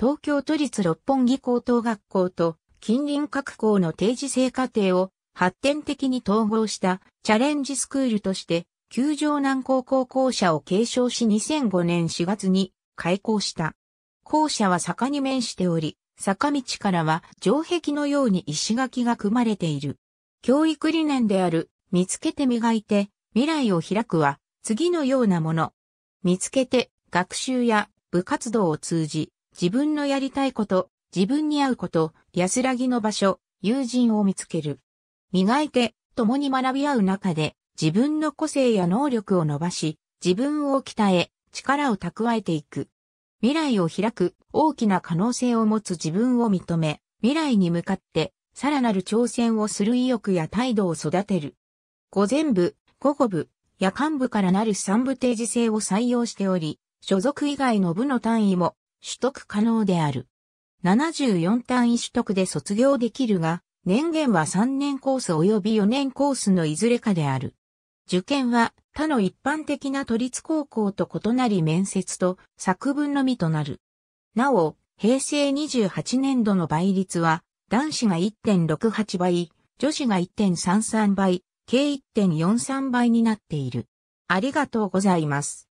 東京都立六本木高等学校と近隣各校の定時制課程を発展的に統合したチャレンジスクールとして、球場南高校校舎を継承し2005年4月に開校した。校舎は坂に面しており、坂道からは城壁のように石垣が組まれている。教育理念である、見つけて磨いて、未来を開くは、次のようなもの。見つけて、学習や部活動を通じ、自分のやりたいこと、自分に合うこと、安らぎの場所、友人を見つける。磨いて、共に学び合う中で、自分の個性や能力を伸ばし、自分を鍛え、力を蓄えていく。未来を開く、大きな可能性を持つ自分を認め、未来に向かって、さらなる挑戦をする意欲や態度を育てる。午前部、午後部、夜間部からなる三部定時制を採用しており、所属以外の部の単位も取得可能である。74単位取得で卒業できるが、年限は3年コース及び4年コースのいずれかである。受験は他の一般的な都立高校と異なり面接と作文のみとなる。なお、平成28年度の倍率は、男子が1.68倍、女子が1.33倍、計1.43倍になっている。ありがとうございます。